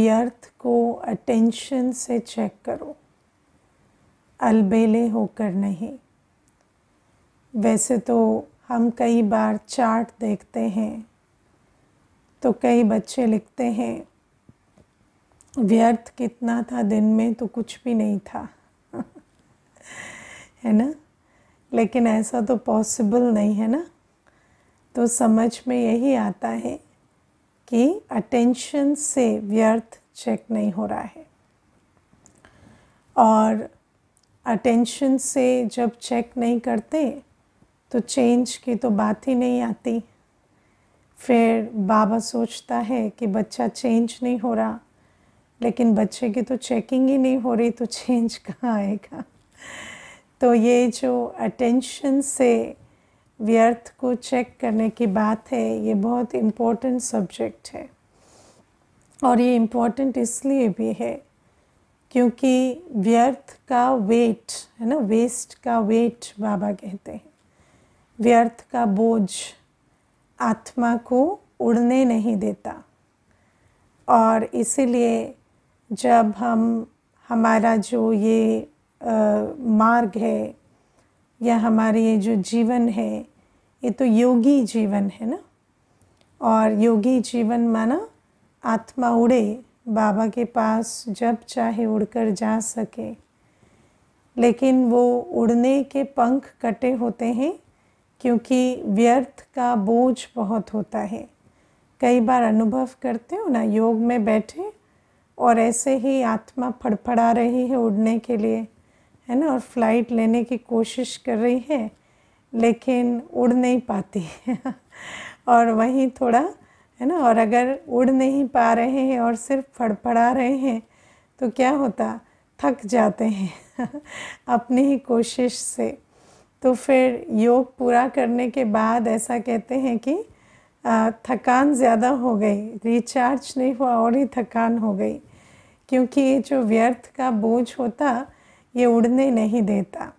व्यर्थ को अटेंशन से चेक करो अलबेले होकर नहीं वैसे तो हम कई बार चार्ट देखते हैं तो कई बच्चे लिखते हैं व्यर्थ कितना था दिन में तो कुछ भी नहीं था है ना लेकिन ऐसा तो पॉसिबल नहीं है ना तो समझ में यही आता है कि अटेंशन से व्यर्थ चेक नहीं हो रहा है और अटेंशन से जब चेक नहीं करते तो चेंज की तो बात ही नहीं आती फिर बाबा सोचता है कि बच्चा चेंज नहीं हो रहा लेकिन बच्चे की तो चेकिंग ही नहीं हो रही तो चेंज कहाँ आएगा तो ये जो अटेंशन से व्यर्थ को चेक करने की बात है ये बहुत इम्पोर्टेंट सब्जेक्ट है और ये इम्पोर्टेंट इसलिए भी है क्योंकि व्यर्थ का वेट है ना वेस्ट का वेट बाबा कहते हैं व्यर्थ का बोझ आत्मा को उड़ने नहीं देता और इसीलिए जब हम हमारा जो ये आ, मार्ग है या हमारे ये जो जीवन है ये तो योगी जीवन है ना और योगी जीवन माना आत्मा उड़े बाबा के पास जब चाहे उड़कर जा सके लेकिन वो उड़ने के पंख कटे होते हैं क्योंकि व्यर्थ का बोझ बहुत होता है कई बार अनुभव करते हो ना योग में बैठे और ऐसे ही आत्मा फड़फड़ा रही है उड़ने के लिए है ना और फ्लाइट लेने की कोशिश कर रही है लेकिन उड़ नहीं पाती और वहीं थोड़ा है ना और अगर उड़ नहीं पा रहे हैं और सिर्फ फड़फड़ा रहे हैं तो क्या होता थक जाते हैं अपनी ही कोशिश से तो फिर योग पूरा करने के बाद ऐसा कहते हैं कि थकान ज़्यादा हो गई रिचार्ज नहीं हुआ और ही थकान हो गई क्योंकि ये जो व्यर्थ का बोझ होता ये उड़ने नहीं देता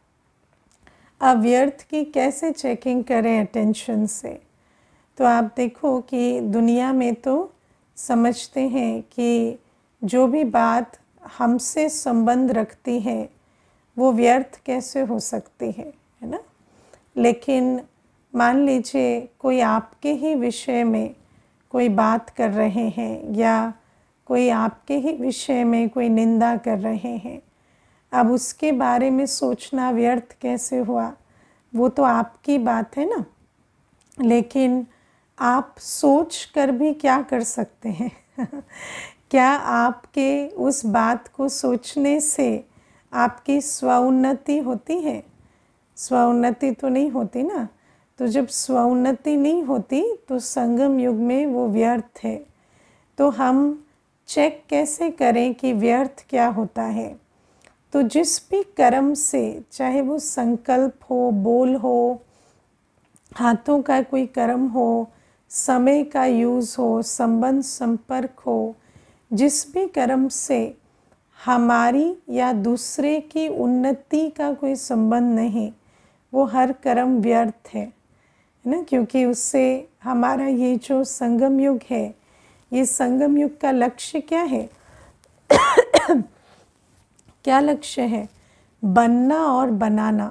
अब व्यर्थ की कैसे चेकिंग करें अटेंशन से तो आप देखो कि दुनिया में तो समझते हैं कि जो भी बात हमसे संबंध रखती है वो व्यर्थ कैसे हो सकती है है ना लेकिन मान लीजिए कोई आपके ही विषय में कोई बात कर रहे हैं या कोई आपके ही विषय में कोई निंदा कर रहे हैं अब उसके बारे में सोचना व्यर्थ कैसे हुआ वो तो आपकी बात है ना लेकिन आप सोच कर भी क्या कर सकते हैं क्या आपके उस बात को सोचने से आपकी स्वउन्नति होती है स्वउन्नति तो नहीं होती ना तो जब स्वउन्नति नहीं होती तो संगम युग में वो व्यर्थ है तो हम चेक कैसे करें कि व्यर्थ क्या होता है तो जिस भी कर्म से चाहे वो संकल्प हो बोल हो हाथों का कोई कर्म हो समय का यूज़ हो संबंध संपर्क हो जिस भी कर्म से हमारी या दूसरे की उन्नति का कोई संबंध नहीं वो हर कर्म व्यर्थ है है ना क्योंकि उससे हमारा ये जो संगम युग है ये संगम युग का लक्ष्य क्या है क्या लक्ष्य है बनना और बनाना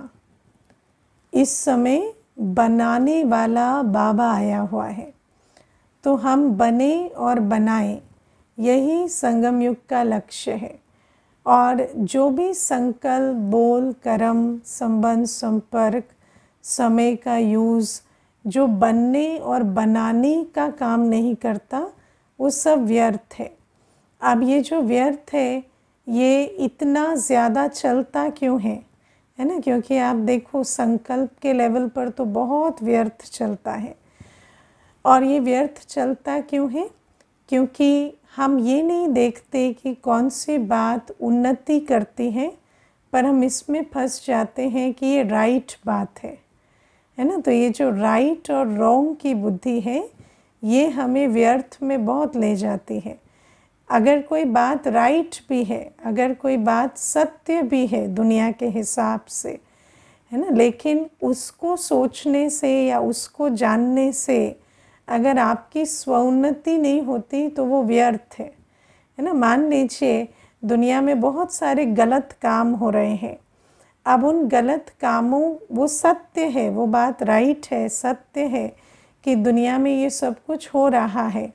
इस समय बनाने वाला बाबा आया हुआ है तो हम बने और बनाएं यही संगम युग का लक्ष्य है और जो भी संकल्प बोल कर्म संबंध संपर्क समय का यूज़ जो बनने और बनाने का काम नहीं करता वो सब व्यर्थ है अब ये जो व्यर्थ है ये इतना ज़्यादा चलता क्यों है है ना क्योंकि आप देखो संकल्प के लेवल पर तो बहुत व्यर्थ चलता है और ये व्यर्थ चलता क्यों है क्योंकि हम ये नहीं देखते कि कौन सी बात उन्नति करती है पर हम इसमें फंस जाते हैं कि ये राइट बात है है ना तो ये जो राइट और रॉन्ग की बुद्धि है ये हमें व्यर्थ में बहुत ले जाती है अगर कोई बात राइट भी है अगर कोई बात सत्य भी है दुनिया के हिसाब से है ना लेकिन उसको सोचने से या उसको जानने से अगर आपकी स्वउन्नति नहीं होती तो वो व्यर्थ है है ना मान लीजिए दुनिया में बहुत सारे गलत काम हो रहे हैं अब उन गलत कामों वो सत्य है वो बात राइट है सत्य है कि दुनिया में ये सब कुछ हो रहा है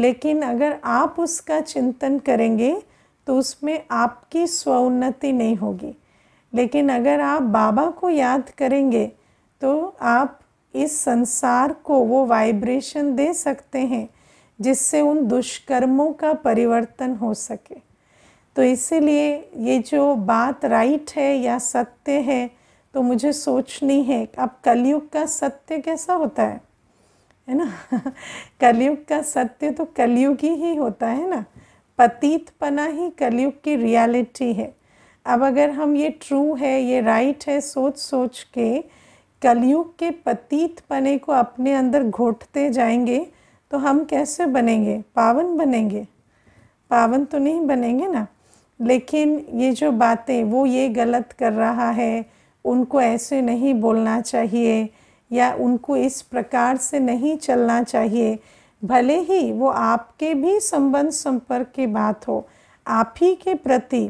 लेकिन अगर आप उसका चिंतन करेंगे तो उसमें आपकी स्वउन्नति नहीं होगी लेकिन अगर आप बाबा को याद करेंगे तो आप इस संसार को वो वाइब्रेशन दे सकते हैं जिससे उन दुष्कर्मों का परिवर्तन हो सके तो इसीलिए ये जो बात राइट है या सत्य है तो मुझे सोचनी है अब कलयुग का सत्य कैसा होता है है ना कलयुग का सत्य तो कलयुग ही, ही होता है ना पना ही कलयुग की रियलिटी है अब अगर हम ये ट्रू है ये राइट है सोच सोच के कलयुग के पतीत पने को अपने अंदर घोटते जाएंगे तो हम कैसे बनेंगे पावन बनेंगे पावन तो नहीं बनेंगे ना लेकिन ये जो बातें वो ये गलत कर रहा है उनको ऐसे नहीं बोलना चाहिए या उनको इस प्रकार से नहीं चलना चाहिए भले ही वो आपके भी संबंध संपर्क की बात हो आप ही के प्रति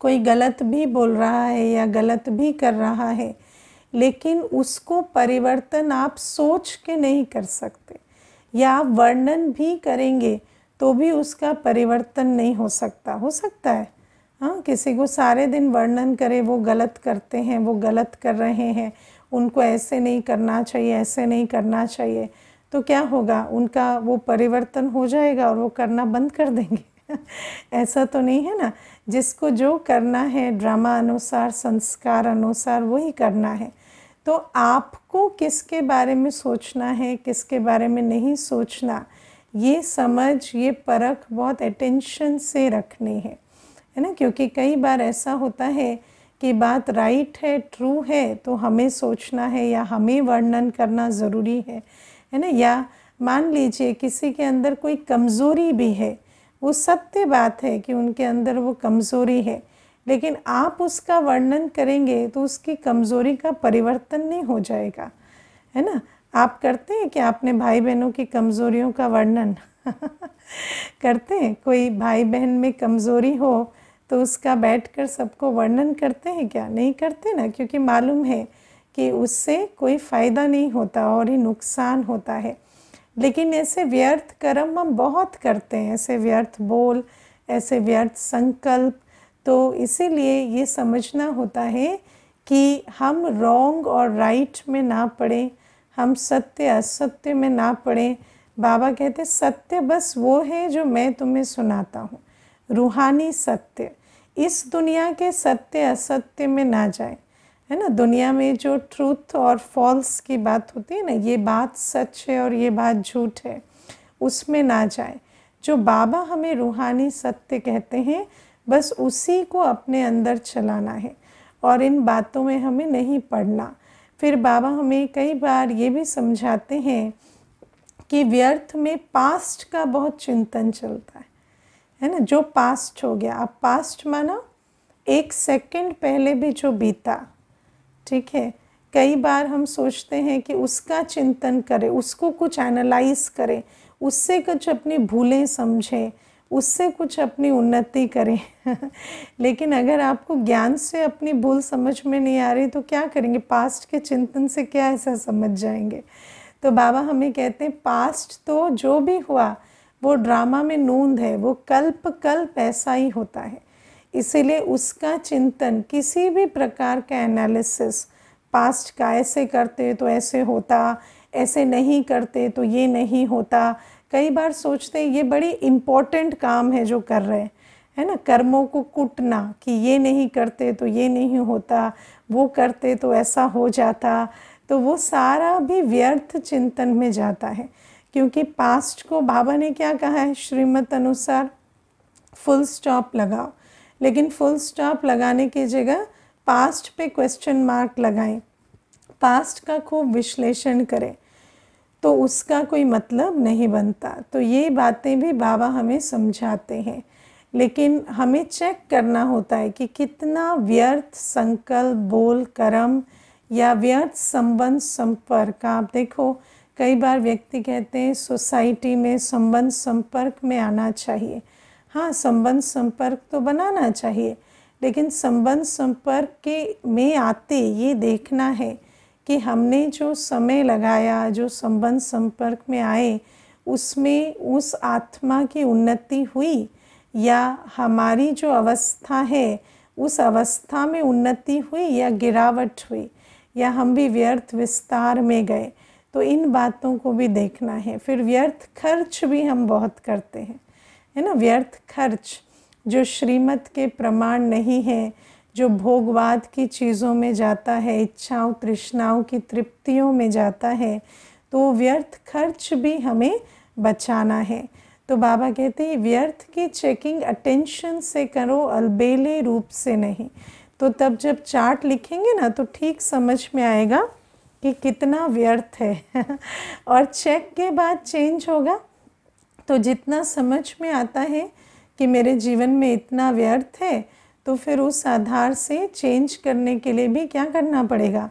कोई गलत भी बोल रहा है या गलत भी कर रहा है लेकिन उसको परिवर्तन आप सोच के नहीं कर सकते या आप वर्णन भी करेंगे तो भी उसका परिवर्तन नहीं हो सकता हो सकता है हाँ किसी को सारे दिन वर्णन करे वो गलत करते हैं वो गलत कर रहे हैं उनको ऐसे नहीं करना चाहिए ऐसे नहीं करना चाहिए तो क्या होगा उनका वो परिवर्तन हो जाएगा और वो करना बंद कर देंगे ऐसा तो नहीं है ना जिसको जो करना है ड्रामा अनुसार संस्कार अनुसार वही करना है तो आपको किसके बारे में सोचना है किसके बारे में नहीं सोचना ये समझ ये परख बहुत अटेंशन से रखनी है है ना क्योंकि कई बार ऐसा होता है कि बात राइट है ट्रू है तो हमें सोचना है या हमें वर्णन करना ज़रूरी है है ना या मान लीजिए किसी के अंदर कोई कमज़ोरी भी है वो सत्य बात है कि उनके अंदर वो कमज़ोरी है लेकिन आप उसका वर्णन करेंगे तो उसकी कमज़ोरी का परिवर्तन नहीं हो जाएगा है ना आप करते हैं कि आपने भाई बहनों की कमज़ोरियों का वर्णन करते हैं कोई भाई बहन में कमज़ोरी हो तो उसका बैठकर सबको वर्णन करते हैं क्या नहीं करते ना क्योंकि मालूम है कि उससे कोई फ़ायदा नहीं होता और ही नुकसान होता है लेकिन ऐसे व्यर्थ कर्म हम बहुत करते हैं ऐसे व्यर्थ बोल ऐसे व्यर्थ संकल्प तो इसीलिए ये समझना होता है कि हम रॉन्ग और राइट में ना पड़ें हम सत्य असत्य में ना पड़ें बाबा कहते सत्य बस वो है जो मैं तुम्हें सुनाता हूँ रूहानी सत्य इस दुनिया के सत्य असत्य में ना जाए है ना दुनिया में जो ट्रूथ और फॉल्स की बात होती है ना ये बात सच है और ये बात झूठ है उसमें ना जाए जो बाबा हमें रूहानी सत्य कहते हैं बस उसी को अपने अंदर चलाना है और इन बातों में हमें नहीं पढ़ना फिर बाबा हमें कई बार ये भी समझाते हैं कि व्यर्थ में पास्ट का बहुत चिंतन चलता है है ना जो पास्ट हो गया अब पास्ट माना एक सेकंड पहले भी जो बीता ठीक है कई बार हम सोचते हैं कि उसका चिंतन करें उसको कुछ एनालाइज करें उससे कुछ अपनी भूलें समझें उससे कुछ अपनी उन्नति करें लेकिन अगर आपको ज्ञान से अपनी भूल समझ में नहीं आ रही तो क्या करेंगे पास्ट के चिंतन से क्या ऐसा समझ जाएंगे तो बाबा हमें कहते हैं पास्ट तो जो भी हुआ वो ड्रामा में नूंद है वो कल्प कल्प ऐसा ही होता है इसीलिए उसका चिंतन किसी भी प्रकार का एनालिसिस पास्ट का ऐसे करते तो ऐसे होता ऐसे नहीं करते तो ये नहीं होता कई बार सोचते ये बड़ी इम्पॉर्टेंट काम है जो कर रहे हैं है ना कर्मों को कुटना कि ये नहीं करते तो ये नहीं होता वो करते तो ऐसा हो जाता तो वो सारा भी व्यर्थ चिंतन में जाता है क्योंकि पास्ट को बाबा ने क्या कहा है श्रीमत अनुसार फुल स्टॉप लगाओ लेकिन फुल स्टॉप लगाने की जगह पास्ट पे क्वेश्चन मार्क लगाएं पास्ट का खूब विश्लेषण करें तो उसका कोई मतलब नहीं बनता तो ये बातें भी बाबा हमें समझाते हैं लेकिन हमें चेक करना होता है कि कितना व्यर्थ संकल्प बोल कर्म या व्यर्थ संबंध संपर्क आप देखो कई बार व्यक्ति कहते हैं सोसाइटी में संबंध संपर्क में आना चाहिए हाँ संबंध संपर्क तो बनाना चाहिए लेकिन संबंध संपर्क के में आते ये देखना है कि हमने जो समय लगाया जो संबंध संपर्क में आए उसमें उस आत्मा की उन्नति हुई या हमारी जो अवस्था है उस अवस्था में उन्नति हुई या गिरावट हुई या हम भी व्यर्थ विस्तार में गए तो इन बातों को भी देखना है फिर व्यर्थ खर्च भी हम बहुत करते हैं है ना व्यर्थ खर्च जो श्रीमत के प्रमाण नहीं है जो भोगवाद की चीज़ों में जाता है इच्छाओं तृष्णाओं की तृप्तियों में जाता है तो व्यर्थ खर्च भी हमें बचाना है तो बाबा कहते हैं व्यर्थ की चेकिंग अटेंशन से करो अलबेले रूप से नहीं तो तब जब चार्ट लिखेंगे ना तो ठीक समझ में आएगा कि कितना व्यर्थ है और चेक के बाद चेंज होगा तो जितना समझ में आता है कि मेरे जीवन में इतना व्यर्थ है तो फिर उस आधार से चेंज करने के लिए भी क्या करना पड़ेगा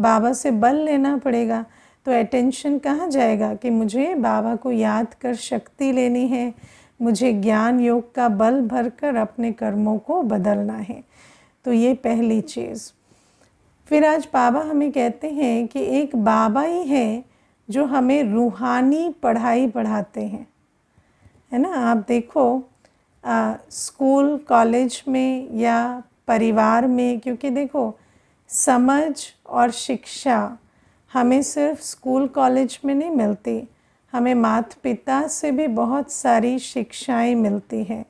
बाबा से बल लेना पड़ेगा तो अटेंशन कहाँ जाएगा कि मुझे बाबा को याद कर शक्ति लेनी है मुझे ज्ञान योग का बल भरकर अपने कर्मों को बदलना है तो ये पहली चीज़ फिर आज बाबा हमें कहते हैं कि एक बाबा ही है जो हमें रूहानी पढ़ाई पढ़ाते हैं है ना आप देखो आ, स्कूल कॉलेज में या परिवार में क्योंकि देखो समझ और शिक्षा हमें सिर्फ स्कूल कॉलेज में नहीं मिलती हमें माता पिता से भी बहुत सारी शिक्षाएं मिलती हैं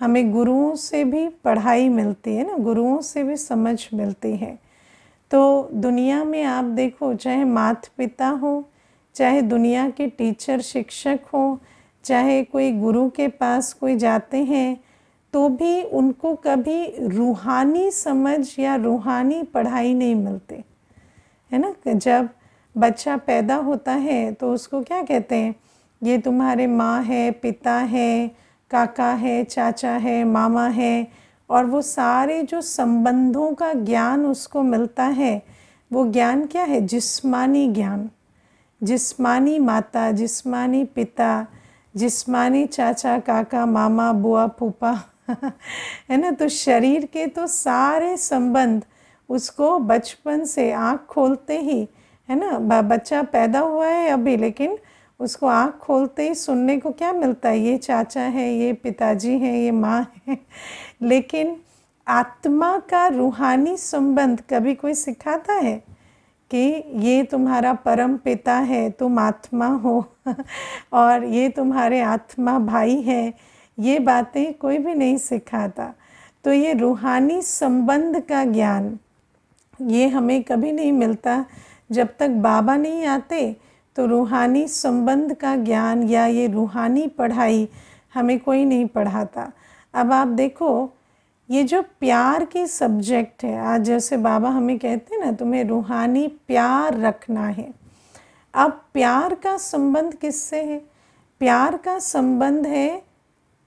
हमें गुरुओं से भी पढ़ाई मिलती है ना गुरुओं से भी समझ मिलती है तो दुनिया में आप देखो चाहे मात पिता हो चाहे दुनिया के टीचर शिक्षक हो चाहे कोई गुरु के पास कोई जाते हैं तो भी उनको कभी रूहानी समझ या रूहानी पढ़ाई नहीं मिलती है ना जब बच्चा पैदा होता है तो उसको क्या कहते हैं ये तुम्हारे माँ है पिता है काका है चाचा है मामा है और वो सारे जो संबंधों का ज्ञान उसको मिलता है वो ज्ञान क्या है जिस्मानी ज्ञान जिस्मानी माता जिस्मानी पिता जिस्मानी चाचा काका मामा बुआ फूपा है ना तो शरीर के तो सारे संबंध उसको बचपन से आँख खोलते ही है ना बच्चा पैदा हुआ है अभी लेकिन उसको आँख खोलते ही सुनने को क्या मिलता है ये चाचा है ये पिताजी हैं ये माँ है लेकिन आत्मा का रूहानी संबंध कभी कोई सिखाता है कि ये तुम्हारा परम पिता है तुम आत्मा हो और ये तुम्हारे आत्मा भाई हैं ये बातें कोई भी नहीं सिखाता तो ये रूहानी संबंध का ज्ञान ये हमें कभी नहीं मिलता जब तक बाबा नहीं आते तो रूहानी संबंध का ज्ञान या ये रूहानी पढ़ाई हमें कोई नहीं पढ़ाता अब आप देखो ये जो प्यार की सब्जेक्ट है आज जैसे बाबा हमें कहते हैं ना तुम्हें रूहानी प्यार रखना है अब प्यार का संबंध किससे है प्यार का संबंध है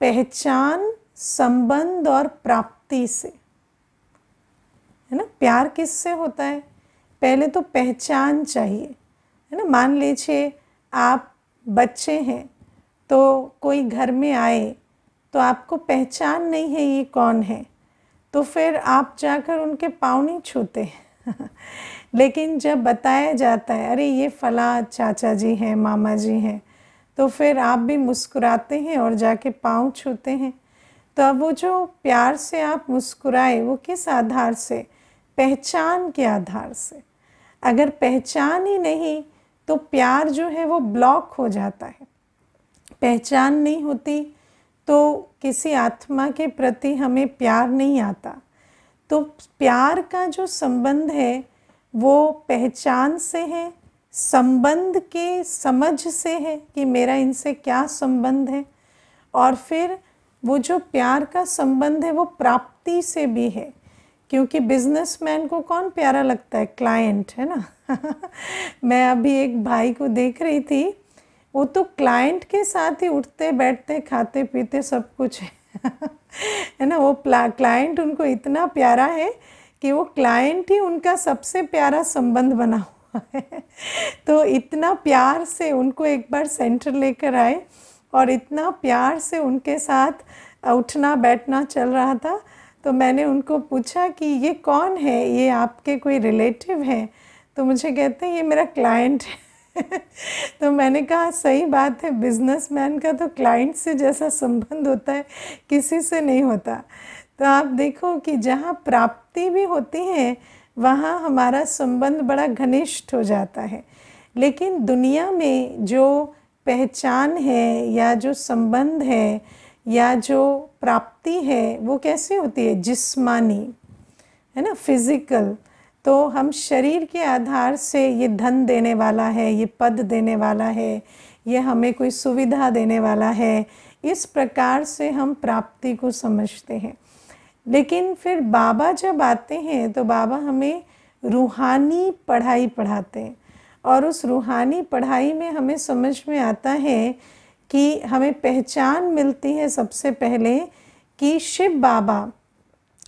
पहचान संबंध और प्राप्ति से है ना प्यार किससे होता है पहले तो पहचान चाहिए है ना मान लीजिए आप बच्चे हैं तो कोई घर में आए तो आपको पहचान नहीं है ये कौन है तो फिर आप जाकर उनके पाँव नहीं छूते लेकिन जब बताया जाता है अरे ये फला चाचा जी हैं मामा जी हैं तो फिर आप भी मुस्कुराते हैं और जाके पाँव छूते हैं तो अब वो जो प्यार से आप मुस्कुराए वो किस आधार से पहचान के आधार से अगर पहचान ही नहीं तो प्यार जो है वो ब्लॉक हो जाता है पहचान नहीं होती तो किसी आत्मा के प्रति हमें प्यार नहीं आता तो प्यार का जो संबंध है वो पहचान से है संबंध के समझ से है कि मेरा इनसे क्या संबंध है और फिर वो जो प्यार का संबंध है वो प्राप्ति से भी है क्योंकि बिजनेसमैन को कौन प्यारा लगता है क्लाइंट है ना मैं अभी एक भाई को देख रही थी वो तो क्लाइंट के साथ ही उठते बैठते खाते पीते सब कुछ है है ना वो क्लाइंट उनको इतना प्यारा है कि वो क्लाइंट ही उनका सबसे प्यारा संबंध बना हुआ है तो इतना प्यार से उनको एक बार सेंटर लेकर आए और इतना प्यार से उनके साथ उठना बैठना चल रहा था तो मैंने उनको पूछा कि ये कौन है ये आपके कोई रिलेटिव हैं तो मुझे कहते हैं ये मेरा क्लाइंट है तो मैंने कहा सही बात है बिजनेसमैन का तो क्लाइंट से जैसा संबंध होता है किसी से नहीं होता तो आप देखो कि जहाँ प्राप्ति भी होती है वहाँ हमारा संबंध बड़ा घनिष्ठ हो जाता है लेकिन दुनिया में जो पहचान है या जो संबंध है या जो प्राप्ति है वो कैसे होती है जिस्मानी है ना फिज़िकल तो हम शरीर के आधार से ये धन देने वाला है ये पद देने वाला है ये हमें कोई सुविधा देने वाला है इस प्रकार से हम प्राप्ति को समझते हैं लेकिन फिर बाबा जब आते हैं तो बाबा हमें रूहानी पढ़ाई पढ़ाते हैं और उस रूहानी पढ़ाई में हमें समझ में आता है कि हमें पहचान मिलती है सबसे पहले कि शिव बाबा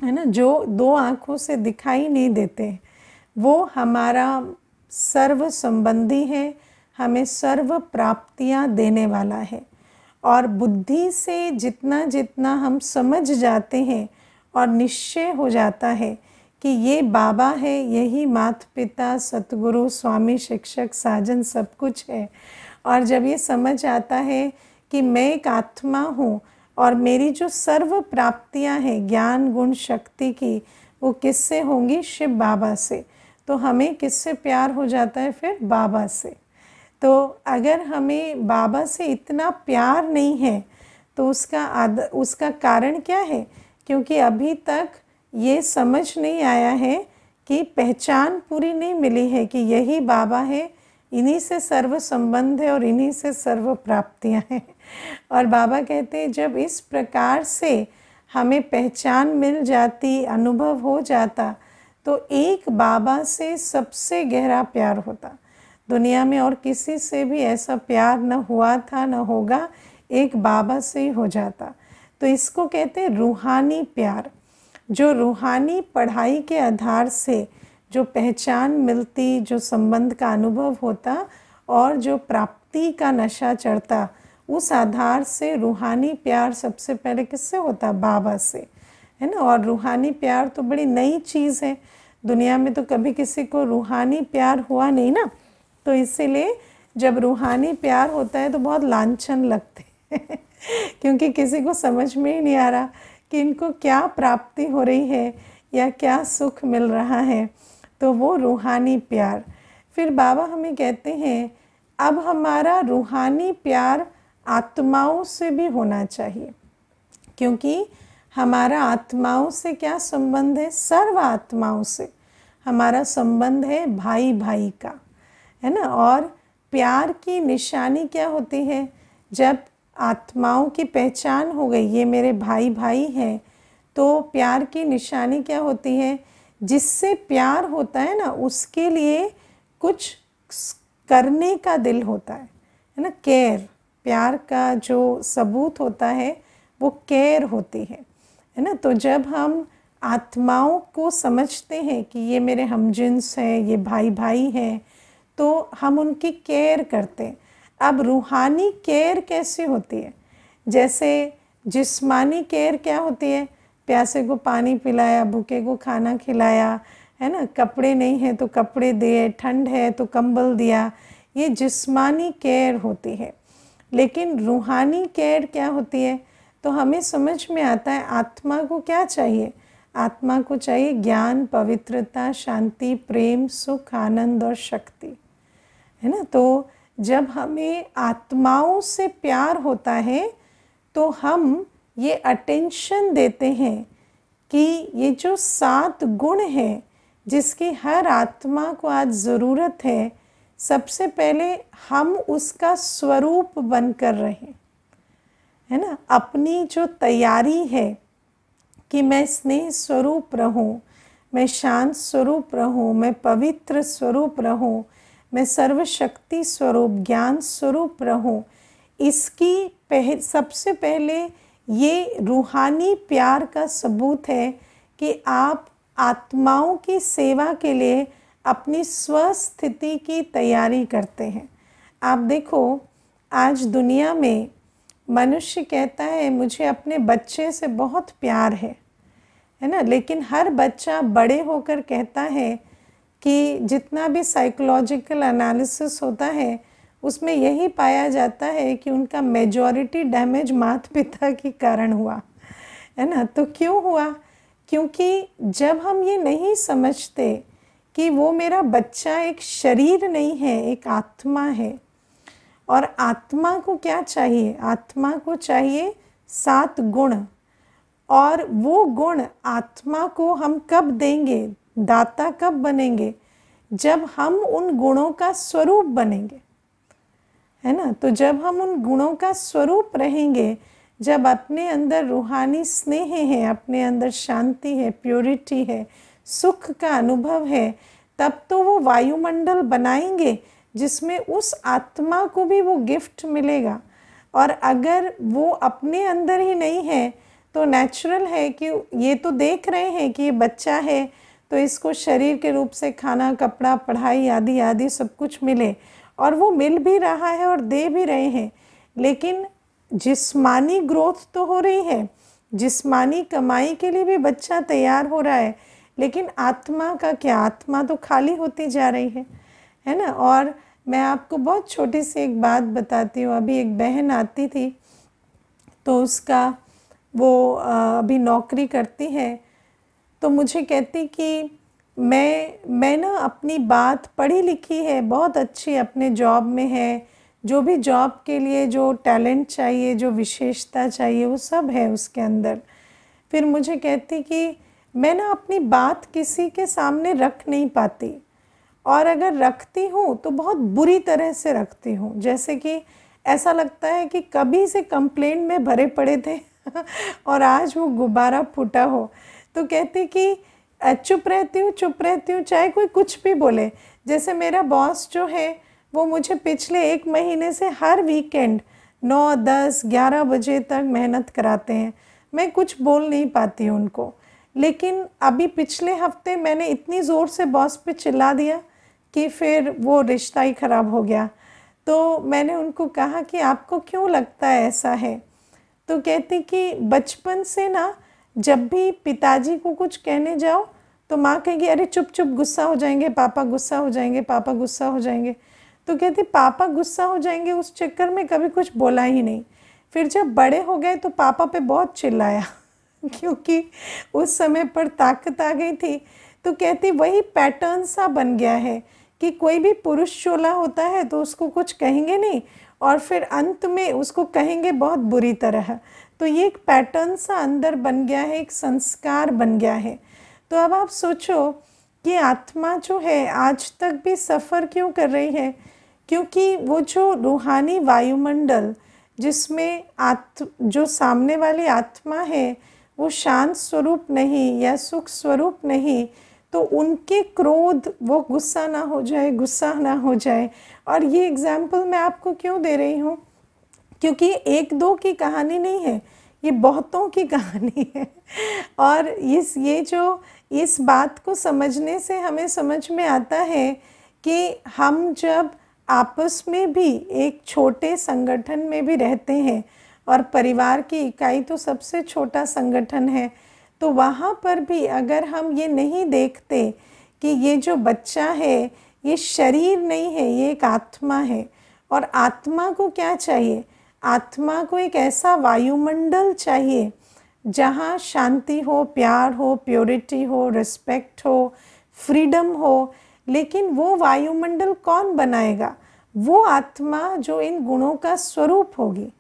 है ना जो दो आँखों से दिखाई नहीं देते वो हमारा सर्व संबंधी है हमें सर्व प्राप्तियाँ देने वाला है और बुद्धि से जितना जितना हम समझ जाते हैं और निश्चय हो जाता है कि ये बाबा है यही माता पिता सतगुरु स्वामी शिक्षक साजन सब कुछ है और जब ये समझ आता है कि मैं एक आत्मा हूँ और मेरी जो सर्व प्राप्तियाँ हैं ज्ञान गुण शक्ति की वो किससे होंगी शिव बाबा से तो हमें किससे प्यार हो जाता है फिर बाबा से तो अगर हमें बाबा से इतना प्यार नहीं है तो उसका आद उसका कारण क्या है क्योंकि अभी तक ये समझ नहीं आया है कि पहचान पूरी नहीं मिली है कि यही बाबा है इन्हीं से सर्व संबंध है और इन्हीं से सर्व प्राप्तियां हैं और बाबा कहते हैं जब इस प्रकार से हमें पहचान मिल जाती अनुभव हो जाता तो एक बाबा से सबसे गहरा प्यार होता दुनिया में और किसी से भी ऐसा प्यार न हुआ था न होगा एक बाबा से ही हो जाता तो इसको कहते हैं रूहानी प्यार जो रूहानी पढ़ाई के आधार से जो पहचान मिलती जो संबंध का अनुभव होता और जो प्राप्ति का नशा चढ़ता उस आधार से रूहानी प्यार सबसे पहले किससे होता बाबा से है ना और रूहानी प्यार तो बड़ी नई चीज़ है दुनिया में तो कभी किसी को रूहानी प्यार हुआ नहीं ना तो इसीलिए जब रूहानी प्यार होता है तो बहुत लाछन लगते हैं क्योंकि किसी को समझ में ही नहीं आ रहा कि इनको क्या प्राप्ति हो रही है या क्या सुख मिल रहा है तो वो रूहानी प्यार फिर बाबा हमें कहते हैं अब हमारा रूहानी प्यार आत्माओं से भी होना चाहिए क्योंकि हमारा आत्माओं से क्या संबंध है सर्व आत्माओं से हमारा संबंध है भाई भाई का है ना और प्यार की निशानी क्या होती है जब आत्माओं की पहचान हो गई ये मेरे भाई भाई हैं तो प्यार की निशानी क्या होती है जिससे प्यार होता है ना उसके लिए कुछ करने का दिल होता है है ना केयर प्यार का जो सबूत होता है वो केयर होती है है ना तो जब हम आत्माओं को समझते हैं कि ये मेरे हमजिन्स हैं ये भाई भाई हैं तो हम उनकी केयर करते हैं अब रूहानी केयर कैसी होती है जैसे जिस्मानी केयर क्या होती है प्यासे को पानी पिलाया भूखे को खाना खिलाया है ना कपड़े नहीं हैं तो कपड़े दिए ठंड है तो कंबल दिया ये जिस्मानी केयर होती है लेकिन रूहानी केयर क्या होती है तो हमें समझ में आता है आत्मा को क्या चाहिए आत्मा को चाहिए ज्ञान पवित्रता शांति प्रेम सुख आनंद और शक्ति है ना तो जब हमें आत्माओं से प्यार होता है तो हम ये अटेंशन देते हैं कि ये जो सात गुण हैं जिसकी हर आत्मा को आज ज़रूरत है सबसे पहले हम उसका स्वरूप बनकर रहें है ना अपनी जो तैयारी है कि मैं स्नेह स्वरूप रहूं मैं शांत स्वरूप रहूं मैं पवित्र स्वरूप रहूं मैं सर्वशक्ति स्वरूप ज्ञान स्वरूप रहूं इसकी पह सबसे पहले ये रूहानी प्यार का सबूत है कि आप आत्माओं की सेवा के लिए अपनी स्वस्थिति की तैयारी करते हैं आप देखो आज दुनिया में मनुष्य कहता है मुझे अपने बच्चे से बहुत प्यार है है ना लेकिन हर बच्चा बड़े होकर कहता है कि जितना भी साइकोलॉजिकल एनालिसिस होता है उसमें यही पाया जाता है कि उनका मेजॉरिटी डैमेज माता पिता के कारण हुआ है ना तो क्यों हुआ क्योंकि जब हम ये नहीं समझते कि वो मेरा बच्चा एक शरीर नहीं है एक आत्मा है और आत्मा को क्या चाहिए आत्मा को चाहिए सात गुण और वो गुण आत्मा को हम कब देंगे दाता कब बनेंगे जब हम उन गुणों का स्वरूप बनेंगे है ना तो जब हम उन गुणों का स्वरूप रहेंगे जब अपने अंदर रूहानी स्नेह है अपने अंदर शांति है प्योरिटी है सुख का अनुभव है तब तो वो वायुमंडल बनाएंगे जिसमें उस आत्मा को भी वो गिफ्ट मिलेगा और अगर वो अपने अंदर ही नहीं है तो नेचुरल है कि ये तो देख रहे हैं कि ये बच्चा है तो इसको शरीर के रूप से खाना कपड़ा पढ़ाई आदि आदि सब कुछ मिले और वो मिल भी रहा है और दे भी रहे हैं लेकिन जिस्मानी ग्रोथ तो हो रही है जिस्मानी कमाई के लिए भी बच्चा तैयार हो रहा है लेकिन आत्मा का क्या आत्मा तो खाली होती जा रही है है ना और मैं आपको बहुत छोटी सी एक बात बताती हूँ अभी एक बहन आती थी तो उसका वो अभी नौकरी करती है तो मुझे कहती कि मैं मैं ना अपनी बात पढ़ी लिखी है बहुत अच्छी अपने जॉब में है जो भी जॉब के लिए जो टैलेंट चाहिए जो विशेषता चाहिए वो सब है उसके अंदर फिर मुझे कहती कि मैं ना अपनी बात किसी के सामने रख नहीं पाती और अगर रखती हूँ तो बहुत बुरी तरह से रखती हूँ जैसे कि ऐसा लगता है कि कभी से कंप्लेंट में भरे पड़े थे और आज वो गुब्बारा फूटा हो तो कहती कि चुप रहती हूँ चुप रहती हूँ चाहे कोई कुछ भी बोले जैसे मेरा बॉस जो है वो मुझे पिछले एक महीने से हर वीकेंड नौ दस ग्यारह बजे तक मेहनत कराते हैं मैं कुछ बोल नहीं पाती उनको लेकिन अभी पिछले हफ्ते मैंने इतनी ज़ोर से बॉस पे चिल्ला दिया कि फिर वो रिश्ता ही ख़राब हो गया तो मैंने उनको कहा कि आपको क्यों लगता है ऐसा है तो कहती कि बचपन से ना जब भी पिताजी को कुछ कहने जाओ तो माँ कहेगी अरे चुप चुप गुस्सा हो जाएंगे पापा गुस्सा हो जाएंगे पापा गुस्सा हो जाएंगे तो कहती पापा गुस्सा हो जाएंगे उस चक्कर में कभी कुछ बोला ही नहीं फिर जब बड़े हो गए तो पापा पे बहुत चिल्लाया क्योंकि उस समय पर ताकत आ गई थी तो कहती वही पैटर्न सा बन गया है कि कोई भी पुरुष चोला होता है तो उसको कुछ कहेंगे नहीं और फिर अंत में उसको कहेंगे बहुत बुरी तरह तो ये एक पैटर्न सा अंदर बन गया है एक संस्कार बन गया है तो अब आप सोचो कि आत्मा जो है आज तक भी सफ़र क्यों कर रही है क्योंकि वो जो रूहानी वायुमंडल जिसमें आत् जो सामने वाली आत्मा है वो शांत स्वरूप नहीं या सुख स्वरूप नहीं तो उनके क्रोध वो गुस्सा ना हो जाए गुस्सा ना हो जाए और ये एग्ज़ाम्पल मैं आपको क्यों दे रही हूँ क्योंकि ये एक दो की कहानी नहीं है ये बहुतों की कहानी है और इस ये जो इस बात को समझने से हमें समझ में आता है कि हम जब आपस में भी एक छोटे संगठन में भी रहते हैं और परिवार की इकाई तो सबसे छोटा संगठन है तो वहाँ पर भी अगर हम ये नहीं देखते कि ये जो बच्चा है ये शरीर नहीं है ये एक आत्मा है और आत्मा को क्या चाहिए आत्मा को एक ऐसा वायुमंडल चाहिए जहाँ शांति हो प्यार हो प्योरिटी हो रिस्पेक्ट हो फ्रीडम हो लेकिन वो वायुमंडल कौन बनाएगा वो आत्मा जो इन गुणों का स्वरूप होगी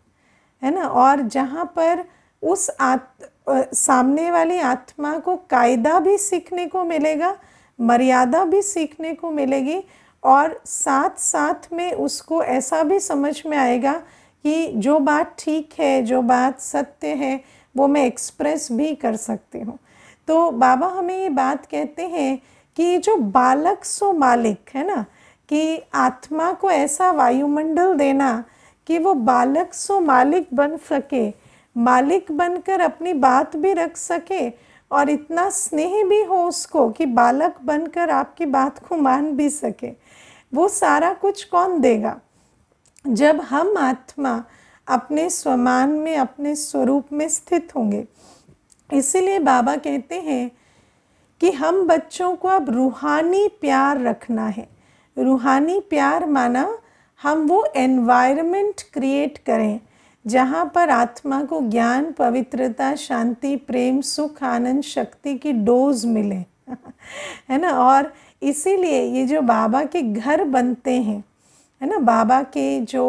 है ना और जहाँ पर उस आत् सामने वाली आत्मा को कायदा भी सीखने को मिलेगा मर्यादा भी सीखने को मिलेगी और साथ साथ में उसको ऐसा भी समझ में आएगा कि जो बात ठीक है जो बात सत्य है वो मैं एक्सप्रेस भी कर सकती हूँ तो बाबा हमें ये बात कहते हैं कि जो बालक सो मालिक है ना कि आत्मा को ऐसा वायुमंडल देना कि वो बालक सो मालिक बन सके मालिक बनकर अपनी बात भी रख सके और इतना स्नेह भी हो उसको कि बालक बनकर आपकी बात को मान भी सके वो सारा कुछ कौन देगा जब हम आत्मा अपने स्वमान में अपने स्वरूप में स्थित होंगे इसीलिए बाबा कहते हैं कि हम बच्चों को अब रूहानी प्यार रखना है रूहानी प्यार माना हम वो एनवायरनमेंट क्रिएट करें जहाँ पर आत्मा को ज्ञान पवित्रता शांति प्रेम सुख आनंद शक्ति की डोज मिले है ना और इसीलिए ये जो बाबा के घर बनते हैं है ना बाबा के जो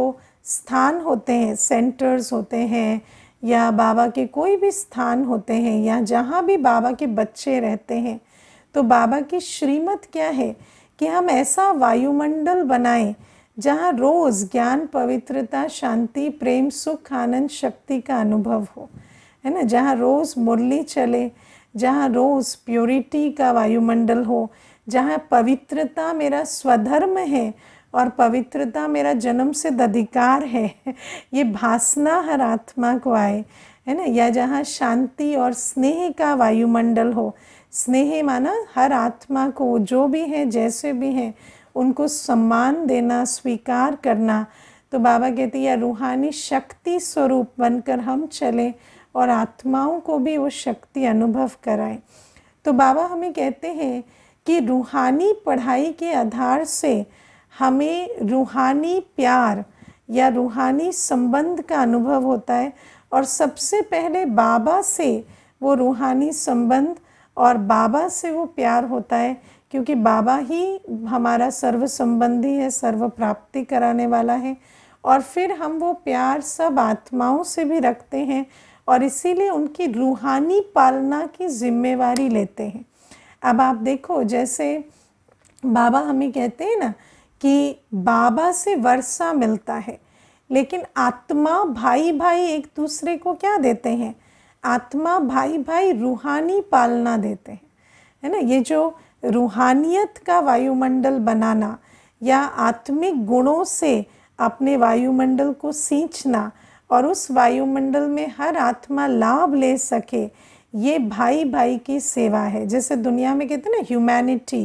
स्थान होते हैं सेंटर्स होते हैं या बाबा के कोई भी स्थान होते हैं या जहाँ भी बाबा के बच्चे रहते हैं तो बाबा की श्रीमत क्या है कि हम ऐसा वायुमंडल बनाएं जहाँ रोज़ ज्ञान पवित्रता शांति प्रेम सुख आनंद शक्ति का अनुभव हो है ना जहाँ रोज़ मुरली चले जहाँ रोज़ प्योरिटी का वायुमंडल हो जहाँ पवित्रता मेरा स्वधर्म है और पवित्रता मेरा जन्म से अधिकार है ये भासना हर आत्मा को आए है ना या जहाँ शांति और स्नेह का वायुमंडल हो स्नेह माना हर आत्मा को जो भी है जैसे भी हैं उनको सम्मान देना स्वीकार करना तो बाबा कहते हैं या रूहानी शक्ति स्वरूप बनकर हम चलें और आत्माओं को भी वो शक्ति अनुभव कराएं तो बाबा हमें कहते हैं कि रूहानी पढ़ाई के आधार से हमें रूहानी प्यार या रूहानी संबंध का अनुभव होता है और सबसे पहले बाबा से वो रूहानी संबंध और बाबा से वो प्यार होता है क्योंकि बाबा ही हमारा सर्व संबंधी है सर्व प्राप्ति कराने वाला है और फिर हम वो प्यार सब आत्माओं से भी रखते हैं और इसीलिए उनकी रूहानी पालना की जिम्मेवारी लेते हैं अब आप देखो जैसे बाबा हमें कहते हैं ना कि बाबा से वर्षा मिलता है लेकिन आत्मा भाई भाई एक दूसरे को क्या देते हैं आत्मा भाई भाई रूहानी पालना देते हैं है ना ये जो रूहानियत का वायुमंडल बनाना या आत्मिक गुणों से अपने वायुमंडल को सींचना और उस वायुमंडल में हर आत्मा लाभ ले सके ये भाई भाई की सेवा है जैसे दुनिया में कहते हैं ना ह्यूमैनिटी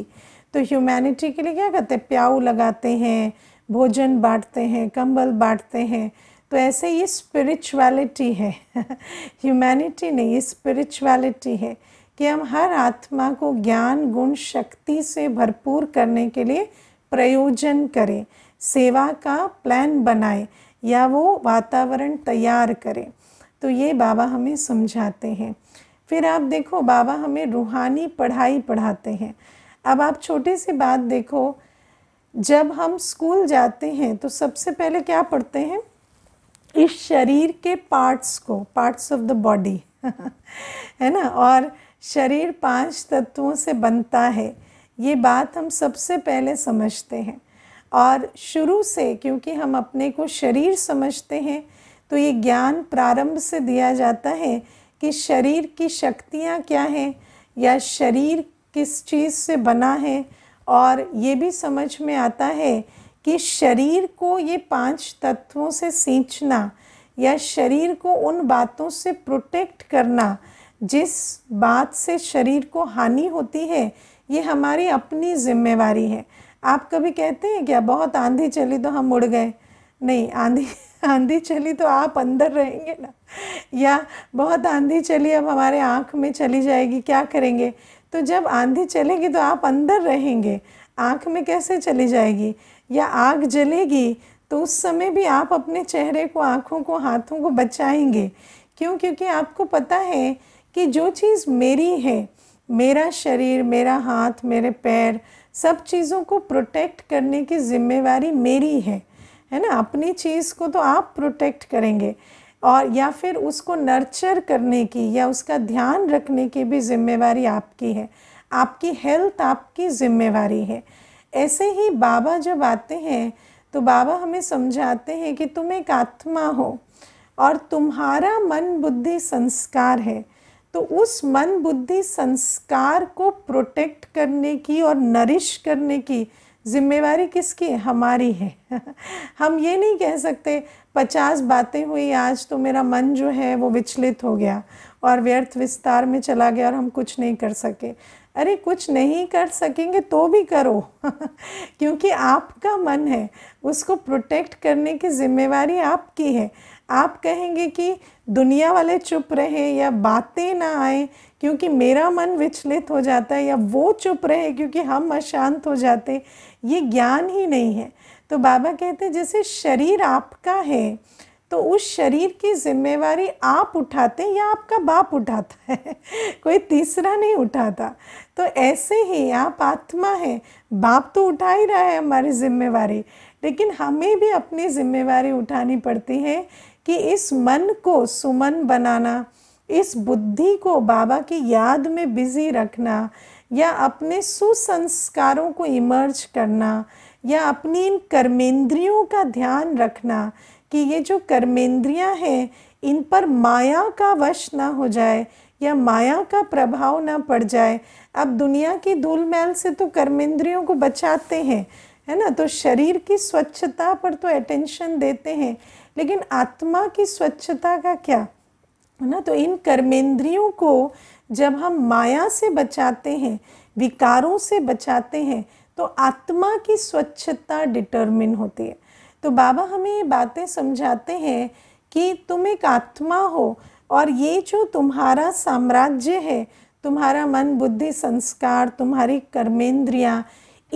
तो ह्यूमैनिटी के लिए क्या कहते हैं प्याऊ लगाते हैं भोजन बांटते हैं कंबल बांटते हैं तो ऐसे ये स्पिरिचुअलिटी है ह्यूमैनिटी नहीं ये स्पिरिचुअलिटी है कि हम हर आत्मा को ज्ञान गुण शक्ति से भरपूर करने के लिए प्रयोजन करें सेवा का प्लान बनाए या वो वातावरण तैयार करें तो ये बाबा हमें समझाते हैं फिर आप देखो बाबा हमें रूहानी पढ़ाई पढ़ाते हैं अब आप छोटी सी बात देखो जब हम स्कूल जाते हैं तो सबसे पहले क्या पढ़ते हैं इस शरीर के पार्ट्स को पार्ट्स ऑफ द बॉडी है ना और शरीर पांच तत्वों से बनता है ये बात हम सबसे पहले समझते हैं और शुरू से क्योंकि हम अपने को शरीर समझते हैं तो ये ज्ञान प्रारंभ से दिया जाता है कि शरीर की शक्तियाँ क्या हैं या शरीर किस चीज़ से बना है और ये भी समझ में आता है कि शरीर को ये पांच तत्वों से सींचना या शरीर को उन बातों से प्रोटेक्ट करना जिस बात से शरीर को हानि होती है ये हमारी अपनी जिम्मेवारी है आप कभी कहते हैं क्या बहुत आंधी चली तो हम उड़ गए नहीं आंधी आंधी चली तो आप अंदर रहेंगे ना या बहुत आंधी चली अब हमारे आँख में चली जाएगी क्या करेंगे तो जब आंधी चलेगी तो आप अंदर रहेंगे आँख में कैसे चली जाएगी या आग जलेगी तो उस समय भी आप अपने चेहरे को आँखों को हाथों को बचाएंगे क्यों क्योंकि आपको पता है कि जो चीज़ मेरी है मेरा शरीर मेरा हाथ मेरे पैर सब चीज़ों को प्रोटेक्ट करने की जिम्मेवारी मेरी है है ना अपनी चीज़ को तो आप प्रोटेक्ट करेंगे और या फिर उसको नर्चर करने की या उसका ध्यान रखने की भी जिम्मेवारी आपकी है आपकी हेल्थ आपकी जिम्मेवारी है ऐसे ही बाबा जब आते हैं तो बाबा हमें समझाते हैं कि तुम एक आत्मा हो और तुम्हारा मन बुद्धि संस्कार है तो उस मन बुद्धि संस्कार को प्रोटेक्ट करने की और नरिश करने की जिम्मेवारी किसकी हमारी है हम ये नहीं कह सकते पचास बातें हुई आज तो मेरा मन जो है वो विचलित हो गया और व्यर्थ विस्तार में चला गया और हम कुछ नहीं कर सके अरे कुछ नहीं कर सकेंगे तो भी करो क्योंकि आपका मन है उसको प्रोटेक्ट करने की जिम्मेवारी आपकी है आप कहेंगे कि दुनिया वाले चुप रहे या बातें ना आए क्योंकि मेरा मन विचलित हो जाता है या वो चुप रहे क्योंकि हम अशांत हो जाते ये ज्ञान ही नहीं है तो बाबा कहते जैसे शरीर आपका है तो उस शरीर की जिम्मेवारी आप उठाते या आपका बाप उठाता है कोई तीसरा नहीं उठाता तो ऐसे ही आप आत्मा है बाप तो उठा ही रहा है हमारी जिम्मेवारी लेकिन हमें भी अपनी जिम्मेवारी उठानी पड़ती है कि इस मन को सुमन बनाना इस बुद्धि को बाबा की याद में बिज़ी रखना या अपने सुसंस्कारों को इमर्ज करना या अपनी इन कर्मेंद्रियों का ध्यान रखना कि ये जो कर्मेंद्रियां हैं इन पर माया का वश ना हो जाए या माया का प्रभाव ना पड़ जाए अब दुनिया की धूल मैल से तो कर्मेंद्रियों को बचाते हैं है ना तो शरीर की स्वच्छता पर तो अटेंशन देते हैं लेकिन आत्मा की स्वच्छता का क्या है ना तो इन कर्मेंद्रियों को जब हम माया से बचाते हैं विकारों से बचाते हैं तो आत्मा की स्वच्छता डिटर्मिन होती है तो बाबा हमें ये बातें समझाते हैं कि तुम एक आत्मा हो और ये जो तुम्हारा साम्राज्य है तुम्हारा मन बुद्धि संस्कार तुम्हारी कर्मेंद्रियाँ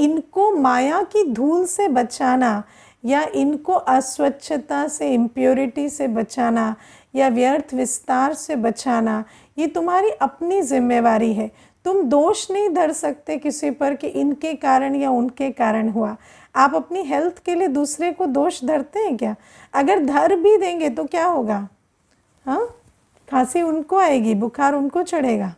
इनको माया की धूल से बचाना या इनको अस्वच्छता से इम्प्योरिटी से बचाना या व्यर्थ विस्तार से बचाना ये तुम्हारी अपनी जिम्मेवारी है तुम दोष नहीं धर सकते किसी पर कि इनके कारण या उनके कारण हुआ आप अपनी हेल्थ के लिए दूसरे को दोष धरते हैं क्या अगर धर भी देंगे तो क्या होगा हाँ खांसी उनको आएगी बुखार उनको चढ़ेगा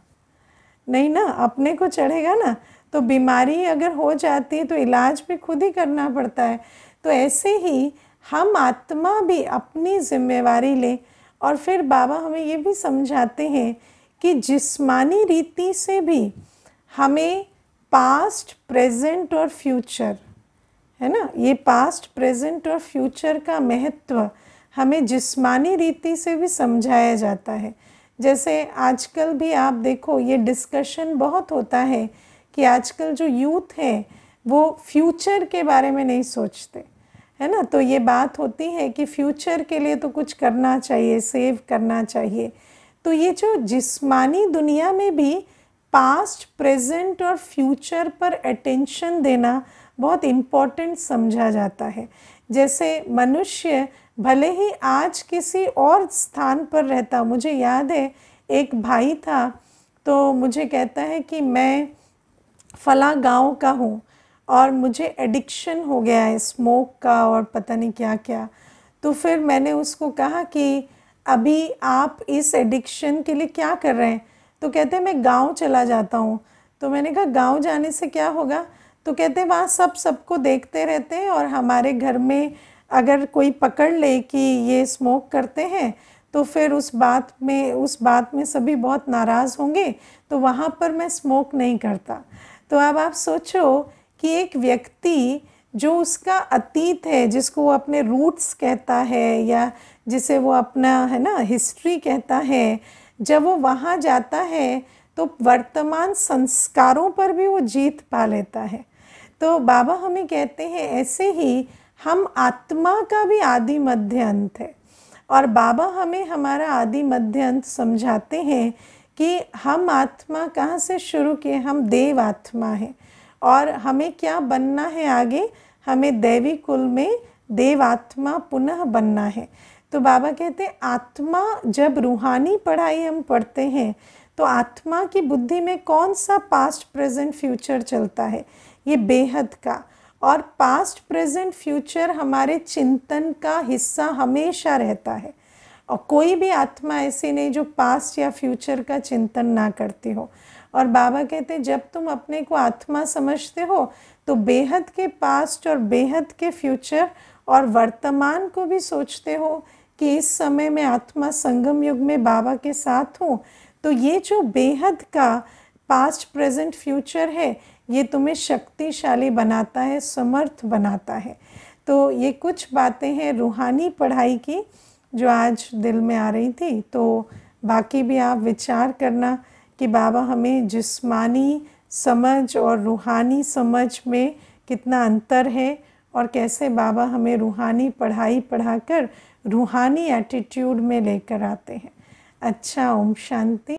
नहीं ना अपने को चढ़ेगा ना तो बीमारी अगर हो जाती है तो इलाज भी खुद ही करना पड़ता है तो ऐसे ही हम आत्मा भी अपनी जिम्मेवारी लें और फिर बाबा हमें ये भी समझाते हैं कि जिस्मानी रीति से भी हमें पास्ट प्रेजेंट और फ्यूचर है ना ये पास्ट प्रेजेंट और फ्यूचर का महत्व हमें जिस्मानी रीति से भी समझाया जाता है जैसे आजकल भी आप देखो ये डिस्कशन बहुत होता है कि आजकल जो यूथ है वो फ्यूचर के बारे में नहीं सोचते है ना तो ये बात होती है कि फ्यूचर के लिए तो कुछ करना चाहिए सेव करना चाहिए तो ये जो जिस्मानी दुनिया में भी पास्ट प्रेजेंट और फ्यूचर पर अटेंशन देना बहुत इम्पॉर्टेंट समझा जाता है जैसे मनुष्य भले ही आज किसी और स्थान पर रहता मुझे याद है एक भाई था तो मुझे कहता है कि मैं फला गांव का हूँ और मुझे एडिक्शन हो गया है स्मोक का और पता नहीं क्या क्या तो फिर मैंने उसको कहा कि अभी आप इस एडिक्शन के लिए क्या कर रहे हैं तो कहते हैं मैं गांव चला जाता हूँ तो मैंने कहा गांव जाने से क्या होगा तो कहते हैं वहाँ सब सबको देखते रहते हैं और हमारे घर में अगर कोई पकड़ ले कि ये स्मोक करते हैं तो फिर उस बात में उस बात में सभी बहुत नाराज़ होंगे तो वहाँ पर मैं स्मोक नहीं करता तो अब आप सोचो कि एक व्यक्ति जो उसका अतीत है जिसको वो अपने रूट्स कहता है या जिसे वो अपना है ना हिस्ट्री कहता है जब वो वहाँ जाता है तो वर्तमान संस्कारों पर भी वो जीत पा लेता है तो बाबा हमें कहते हैं ऐसे ही हम आत्मा का भी आदि मध्य अंत है और बाबा हमें हमारा आदि मध्य अंत समझाते हैं कि हम आत्मा कहाँ से शुरू किए हम देव आत्मा हैं और हमें क्या बनना है आगे हमें दैवी कुल में देवात्मा पुनः बनना है तो बाबा कहते हैं आत्मा जब रूहानी पढ़ाई हम पढ़ते हैं तो आत्मा की बुद्धि में कौन सा पास्ट प्रेजेंट फ्यूचर चलता है ये बेहद का और पास्ट प्रेजेंट फ्यूचर हमारे चिंतन का हिस्सा हमेशा रहता है और कोई भी आत्मा ऐसी नहीं जो पास्ट या फ्यूचर का चिंतन ना करती हो और बाबा कहते जब तुम अपने को आत्मा समझते हो तो बेहद के पास्ट और बेहद के फ्यूचर और वर्तमान को भी सोचते हो कि इस समय मैं आत्मा संगम युग में बाबा के साथ हूँ तो ये जो बेहद का पास्ट प्रेजेंट फ्यूचर है ये तुम्हें शक्तिशाली बनाता है समर्थ बनाता है तो ये कुछ बातें हैं रूहानी पढ़ाई की जो आज दिल में आ रही थी तो बाकी भी आप विचार करना कि बाबा हमें जिस्मानी समझ और रूहानी समझ में कितना अंतर है और कैसे बाबा हमें रूहानी पढ़ाई पढ़ाकर रूहानी एटीट्यूड में लेकर आते हैं अच्छा ओम शांति